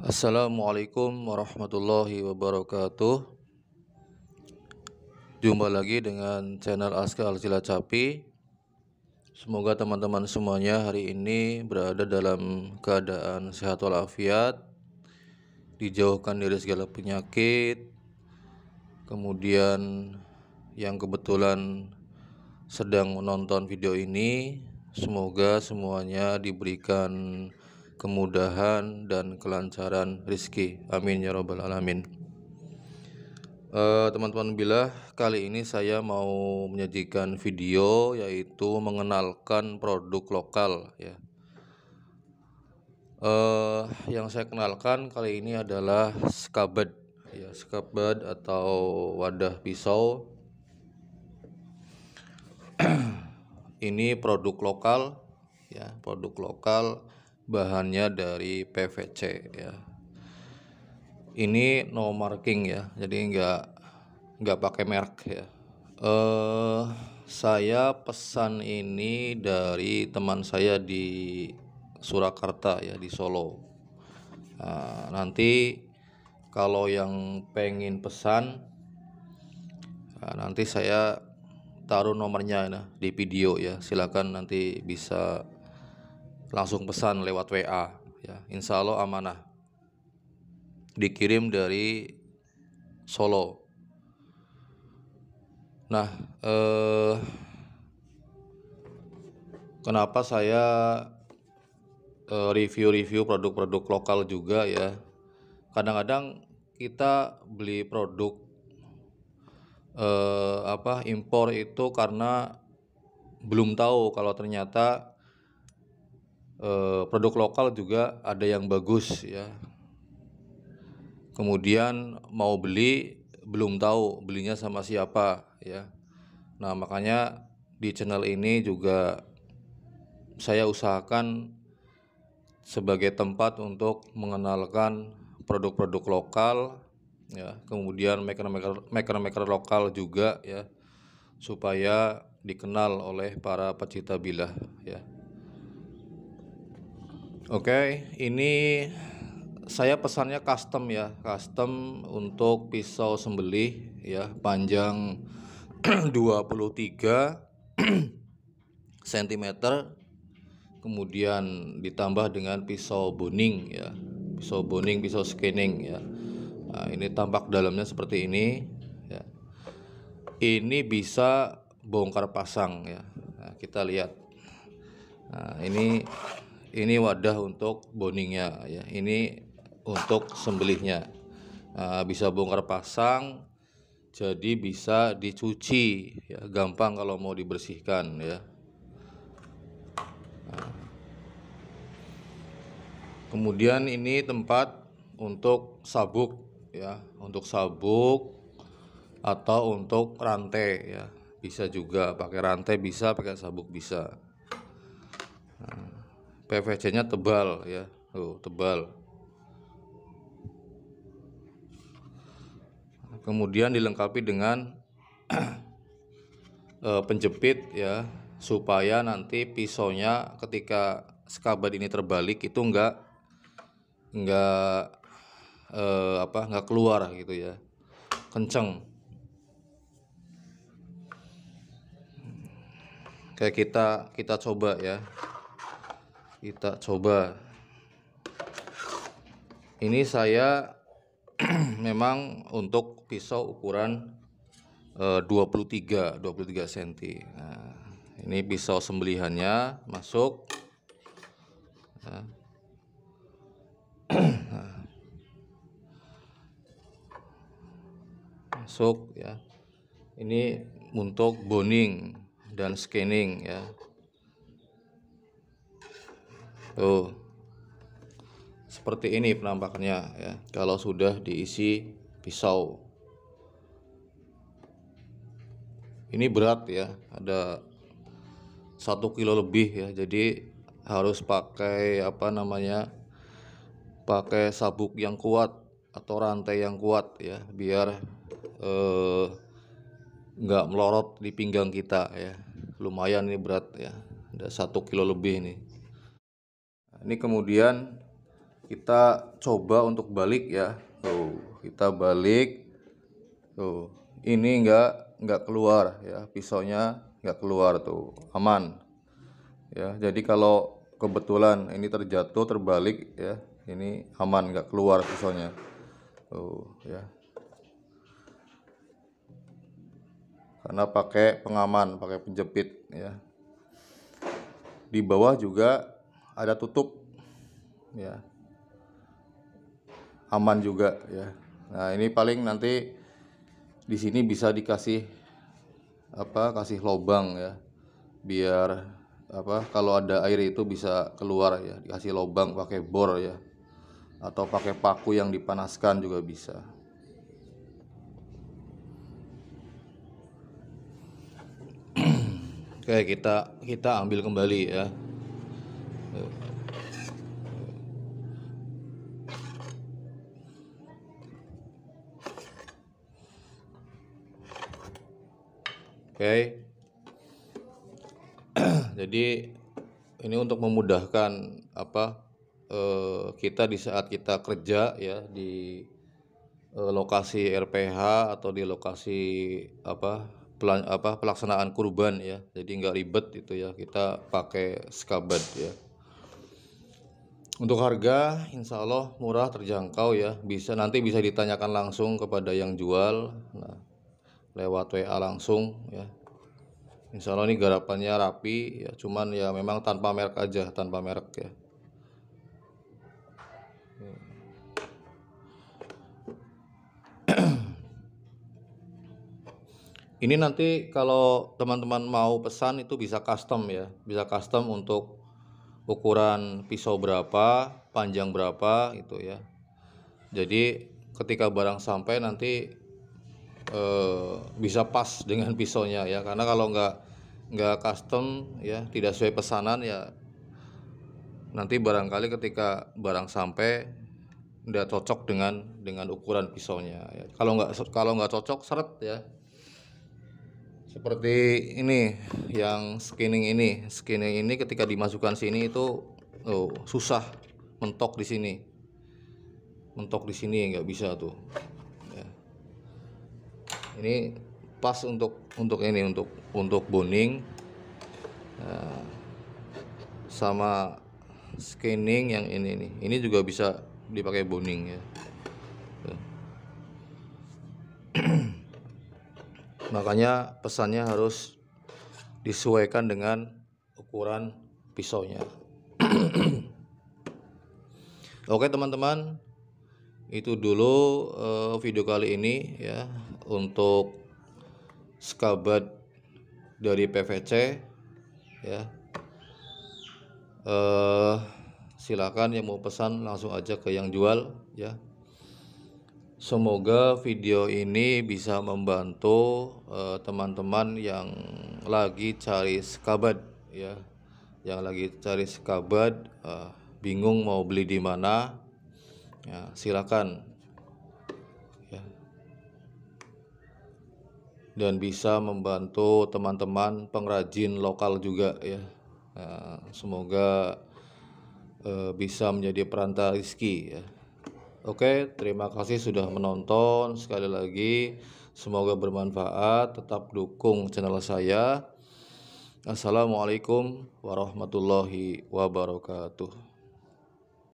Assalamualaikum warahmatullahi wabarakatuh Jumpa lagi dengan channel Askal Cilacapi Semoga teman-teman semuanya hari ini berada dalam keadaan sehat walafiat Dijauhkan dari segala penyakit Kemudian yang kebetulan sedang menonton video ini Semoga semuanya diberikan kemudahan dan kelancaran rizki amin ya robbal alamin eh, teman-teman uh, bila kali ini saya mau menyajikan video yaitu mengenalkan produk lokal ya uh, yang saya kenalkan kali ini adalah skabed ya skabed atau wadah pisau ini produk lokal ya produk lokal bahannya dari PVC ya ini no marking ya jadi nggak nggak pakai merek ya eh saya pesan ini dari teman saya di Surakarta ya di Solo nah, nanti kalau yang pengen pesan nah, nanti saya taruh nomornya nah, di video ya silahkan nanti bisa langsung pesan lewat WA ya Insya Allah amanah dikirim dari Solo nah eh, kenapa saya review eh, review-review produk-produk lokal juga ya kadang-kadang kita beli produk eh, apa impor itu karena belum tahu kalau ternyata Eh, produk lokal juga ada yang bagus ya. Kemudian mau beli belum tahu belinya sama siapa ya. Nah, makanya di channel ini juga saya usahakan sebagai tempat untuk mengenalkan produk-produk lokal ya kemudian maker-maker maker-maker lokal juga ya supaya dikenal oleh para pecinta bilah ya Oke, okay, ini saya pesannya custom ya, custom untuk pisau sembelih ya, panjang 23 cm kemudian ditambah dengan pisau boning ya, pisau boning, pisau scanning ya. Nah, ini tampak dalamnya seperti ini ya. Ini bisa bongkar pasang ya. Nah, kita lihat. Nah, ini ini wadah untuk boningnya ya ini untuk sembelihnya nah, bisa bongkar pasang jadi bisa dicuci ya gampang kalau mau dibersihkan ya ah. kemudian ini tempat untuk sabuk ya untuk sabuk atau untuk rantai ya bisa juga pakai rantai bisa pakai sabuk bisa PVC-nya tebal ya. Tuh, tebal. Kemudian dilengkapi dengan eh, penjepit ya supaya nanti pisaunya ketika skabat ini terbalik itu enggak enggak eh, apa enggak keluar gitu ya. Kenceng. Kayak kita kita coba ya kita coba ini saya memang untuk pisau ukuran e, 23 23 cm nah, ini pisau sembelihannya masuk nah. Nah. masuk ya ini untuk boning dan scanning ya tuh seperti ini penampakannya ya kalau sudah diisi pisau ini berat ya ada satu kilo lebih ya jadi harus pakai apa namanya pakai sabuk yang kuat atau rantai yang kuat ya biar eh, nggak melorot di pinggang kita ya lumayan ini berat ya ada satu kilo lebih nih ini kemudian kita coba untuk balik ya tuh kita balik tuh ini enggak enggak keluar ya pisaunya enggak keluar tuh aman ya jadi kalau kebetulan ini terjatuh terbalik ya ini aman enggak keluar pisaunya tuh ya karena pakai pengaman pakai penjepit ya di bawah juga ada tutup ya aman juga ya nah ini paling nanti di sini bisa dikasih apa kasih lobang ya biar apa kalau ada air itu bisa keluar ya dikasih lobang pakai bor ya atau pakai paku yang dipanaskan juga bisa Oke, kita kita ambil kembali ya. Oke, jadi ini untuk memudahkan apa eh, kita di saat kita kerja ya di eh, lokasi RPH atau di lokasi apa pelan, apa pelaksanaan kurban ya jadi nggak ribet itu ya kita pakai skabat ya untuk harga insya Allah murah terjangkau ya bisa nanti bisa ditanyakan langsung kepada yang jual nah lewat WA langsung ya. Insya Allah ini garapannya rapi ya, cuman ya memang tanpa merek aja, tanpa merek ya. Hmm. Ini nanti kalau teman-teman mau pesan itu bisa custom ya, bisa custom untuk ukuran pisau berapa, panjang berapa itu ya. Jadi ketika barang sampai nanti Eh, bisa pas dengan pisaunya ya karena kalau nggak nggak custom ya tidak sesuai pesanan ya nanti barangkali ketika barang sampai tidak cocok dengan dengan ukuran pisaunya ya. kalau nggak kalau nggak cocok seret ya seperti ini yang skinning ini skinning ini ketika dimasukkan sini itu oh, susah mentok di sini mentok di sini nggak bisa tuh ini pas untuk untuk ini untuk untuk boning uh, sama scanning yang ini nih ini juga bisa dipakai boning ya makanya pesannya harus disesuaikan dengan ukuran pisaunya oke teman-teman itu dulu uh, video kali ini ya untuk skabat dari PVC ya eh, silakan yang mau pesan langsung aja ke yang jual ya semoga video ini bisa membantu eh, teman-teman eh, yang lagi cari skabat ya yang lagi cari skabat eh, bingung mau beli di mana ya, silakan dan bisa membantu teman-teman pengrajin lokal juga ya. Nah, semoga eh, bisa menjadi perantara rizki ya. Oke, terima kasih sudah menonton sekali lagi. Semoga bermanfaat. Tetap dukung channel saya. Assalamualaikum warahmatullahi wabarakatuh.